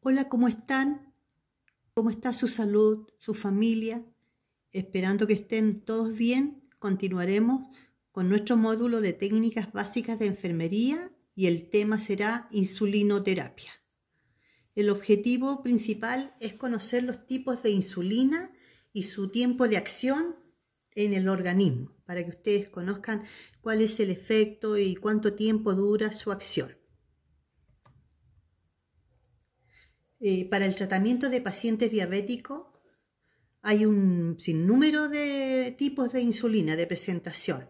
Hola, ¿cómo están? ¿Cómo está su salud, su familia? Esperando que estén todos bien, continuaremos con nuestro módulo de técnicas básicas de enfermería y el tema será insulinoterapia. El objetivo principal es conocer los tipos de insulina y su tiempo de acción en el organismo, para que ustedes conozcan cuál es el efecto y cuánto tiempo dura su acción. Eh, para el tratamiento de pacientes diabéticos hay un sinnúmero de tipos de insulina de presentación.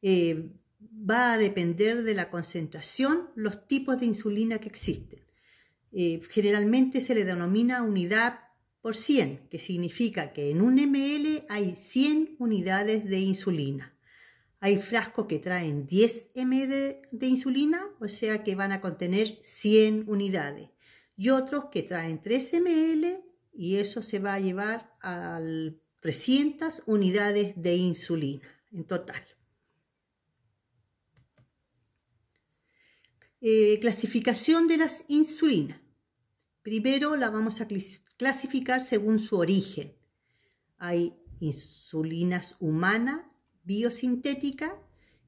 Eh, va a depender de la concentración los tipos de insulina que existen. Eh, generalmente se le denomina unidad por 100, que significa que en un ml hay 100 unidades de insulina. Hay frascos que traen 10 ml de insulina, o sea que van a contener 100 unidades y otros que traen 3 ml y eso se va a llevar a 300 unidades de insulina en total. Eh, clasificación de las insulinas. Primero la vamos a clasificar según su origen. Hay insulinas humana, biosintética,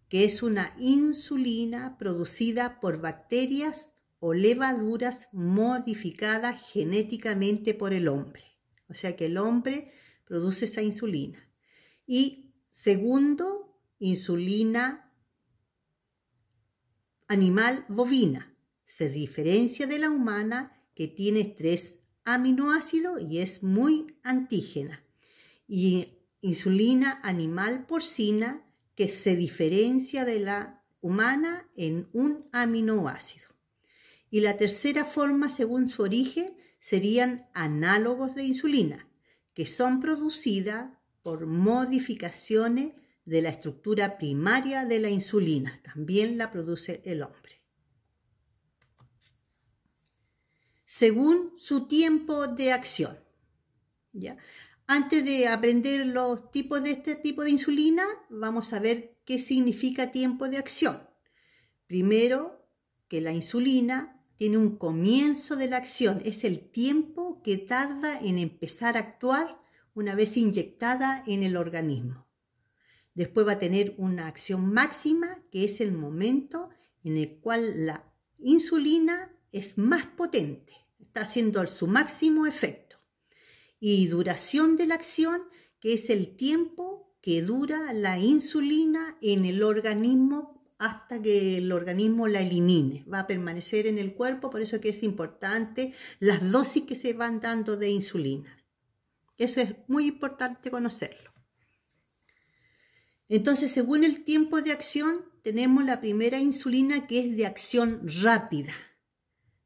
que es una insulina producida por bacterias o levaduras modificadas genéticamente por el hombre. O sea que el hombre produce esa insulina. Y segundo, insulina animal bovina. Se diferencia de la humana que tiene tres aminoácidos y es muy antígena. Y insulina animal porcina que se diferencia de la humana en un aminoácido y la tercera forma, según su origen, serían análogos de insulina, que son producidas por modificaciones de la estructura primaria de la insulina. También la produce el hombre. Según su tiempo de acción. Antes de aprender los tipos de este tipo de insulina, vamos a ver qué significa tiempo de acción. Primero, que la insulina tiene un comienzo de la acción, es el tiempo que tarda en empezar a actuar una vez inyectada en el organismo. Después va a tener una acción máxima, que es el momento en el cual la insulina es más potente, está haciendo su máximo efecto. Y duración de la acción, que es el tiempo que dura la insulina en el organismo hasta que el organismo la elimine. Va a permanecer en el cuerpo, por eso que es importante las dosis que se van dando de insulina. Eso es muy importante conocerlo. Entonces, según el tiempo de acción, tenemos la primera insulina que es de acción rápida.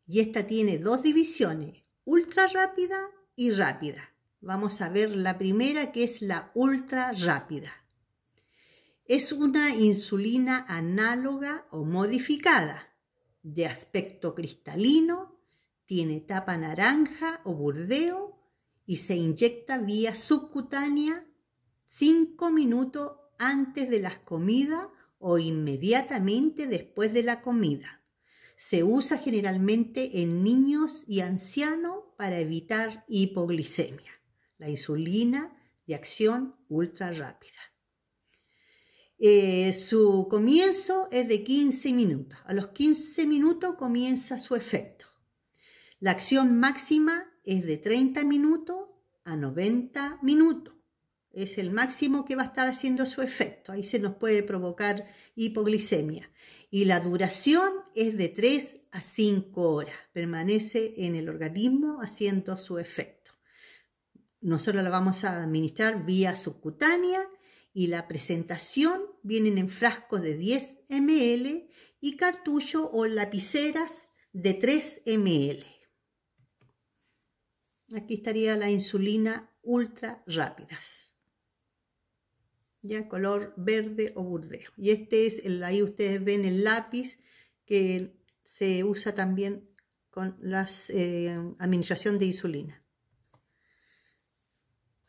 Y esta tiene dos divisiones, ultra rápida y rápida. Vamos a ver la primera que es la ultra rápida. Es una insulina análoga o modificada, de aspecto cristalino, tiene tapa naranja o burdeo y se inyecta vía subcutánea 5 minutos antes de las comidas o inmediatamente después de la comida. Se usa generalmente en niños y ancianos para evitar hipoglicemia, la insulina de acción ultra rápida. Eh, su comienzo es de 15 minutos. A los 15 minutos comienza su efecto. La acción máxima es de 30 minutos a 90 minutos. Es el máximo que va a estar haciendo su efecto. Ahí se nos puede provocar hipoglicemia. Y la duración es de 3 a 5 horas. Permanece en el organismo haciendo su efecto. Nosotros la vamos a administrar vía subcutánea y la presentación vienen en frascos de 10 ml y cartucho o lapiceras de 3 ml. Aquí estaría la insulina ultra rápidas. Ya color verde o burdeo. Y este es, el, ahí ustedes ven el lápiz que se usa también con la eh, administración de insulina.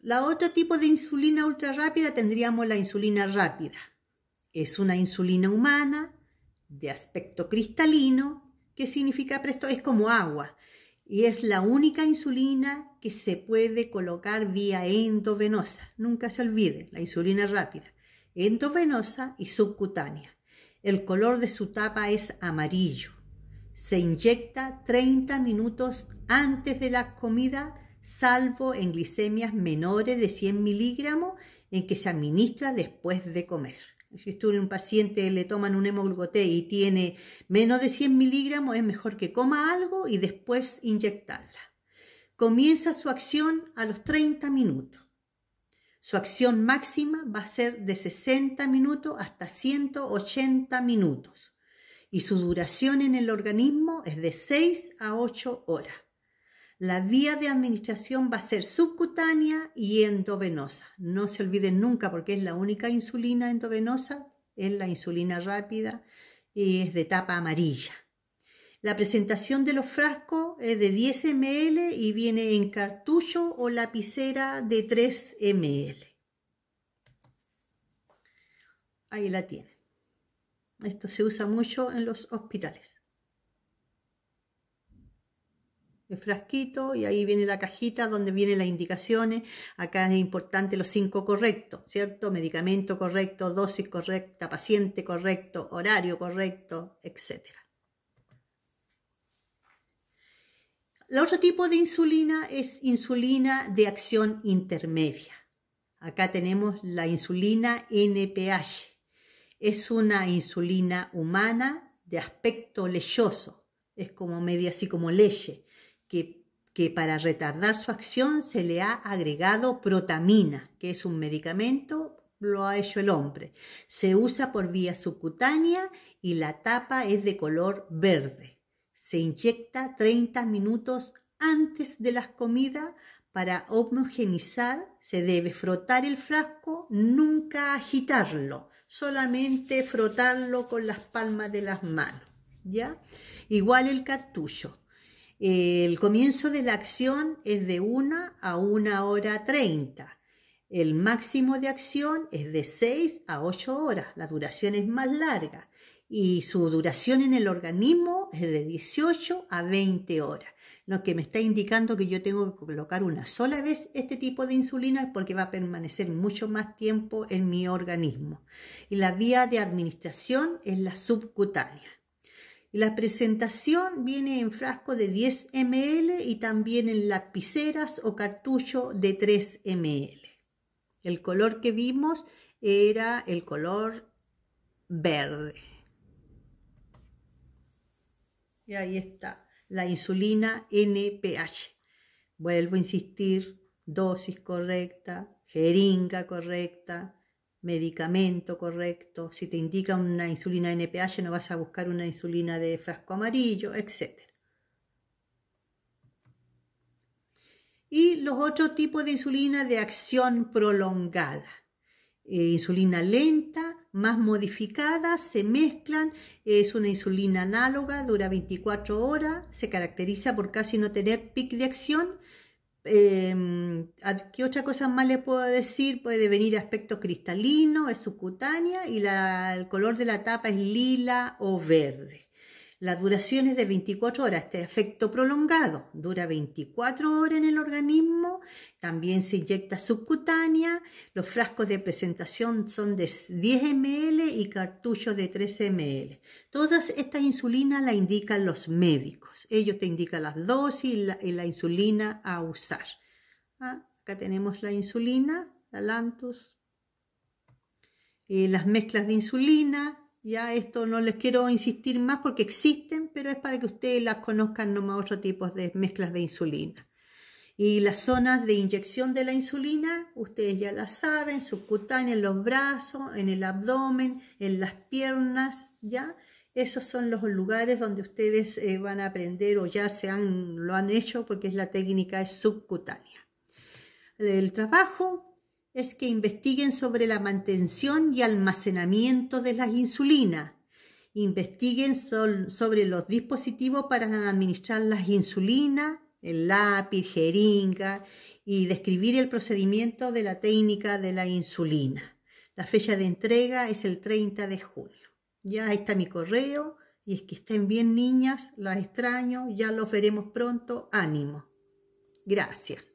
La otro tipo de insulina ultra rápida tendríamos la insulina rápida. Es una insulina humana de aspecto cristalino, que significa presto es como agua y es la única insulina que se puede colocar vía endovenosa. Nunca se olvide, la insulina rápida, endovenosa y subcutánea. El color de su tapa es amarillo. Se inyecta 30 minutos antes de la comida salvo en glicemias menores de 100 miligramos en que se administra después de comer. Si usted un paciente le toman un hemoglucoté y tiene menos de 100 miligramos, es mejor que coma algo y después inyectarla. Comienza su acción a los 30 minutos. Su acción máxima va a ser de 60 minutos hasta 180 minutos y su duración en el organismo es de 6 a 8 horas. La vía de administración va a ser subcutánea y endovenosa. No se olviden nunca porque es la única insulina endovenosa, es la insulina rápida y es de tapa amarilla. La presentación de los frascos es de 10 ml y viene en cartucho o lapicera de 3 ml. Ahí la tienen. Esto se usa mucho en los hospitales. frasquito y ahí viene la cajita donde vienen las indicaciones. Acá es importante los cinco correctos, ¿cierto? Medicamento correcto, dosis correcta, paciente correcto, horario correcto, etc. El otro tipo de insulina es insulina de acción intermedia. Acá tenemos la insulina NPH. Es una insulina humana de aspecto lechoso, es como media así como leche que, para retardar su acción se le ha agregado protamina, que es un medicamento lo ha hecho el hombre. Se usa por vía subcutánea y la tapa es de color verde. Se inyecta 30 minutos antes de las comidas para homogenizar. Se debe frotar el frasco, nunca agitarlo, solamente frotarlo con las palmas de las manos, ¿ya? Igual el cartucho. El comienzo de la acción es de 1 a 1 hora 30. El máximo de acción es de 6 a 8 horas. La duración es más larga y su duración en el organismo es de 18 a 20 horas. Lo que me está indicando que yo tengo que colocar una sola vez este tipo de insulina porque va a permanecer mucho más tiempo en mi organismo. Y la vía de administración es la subcutánea. La presentación viene en frasco de 10 ml y también en lapiceras o cartucho de 3 ml. El color que vimos era el color verde. Y ahí está, la insulina NPH. Vuelvo a insistir, dosis correcta, jeringa correcta, medicamento correcto, si te indica una insulina NPH no vas a buscar una insulina de frasco amarillo, etc. Y los otros tipos de insulina de acción prolongada. Eh, insulina lenta, más modificada, se mezclan, es una insulina análoga, dura 24 horas, se caracteriza por casi no tener pic de acción, eh, ¿Qué otra cosa más les puedo decir? Puede venir aspecto cristalino, es subcutánea y la, el color de la tapa es lila o verde. La duración es de 24 horas, este efecto prolongado dura 24 horas en el organismo, también se inyecta subcutánea, los frascos de presentación son de 10 ml y cartuchos de 13 ml. Todas estas insulinas la indican los médicos, ellos te indican las dosis y la, insulina a usar. Ah, acá tenemos la insulina, la Lantus, eh, las mezclas de insulina, ya esto no les quiero insistir más porque existen, pero es para que ustedes las conozcan nomás otro tipos de mezclas de insulina. Y las zonas de inyección de la insulina, ustedes ya las saben, subcutánea, en los brazos, en el abdomen, en las piernas, ¿ya? Esos son los lugares donde ustedes eh, van a aprender o ya se han, lo han hecho porque es la técnica es subcutánea. El trabajo es que investiguen sobre la mantención y almacenamiento de las insulinas. Investiguen sobre los dispositivos para administrar las insulinas, el lápiz, jeringa y describir el procedimiento de la técnica de la insulina. La fecha de entrega es el 30 de junio. Ya está mi correo y es que estén bien niñas, las extraño, ya los veremos pronto, ánimo. Gracias.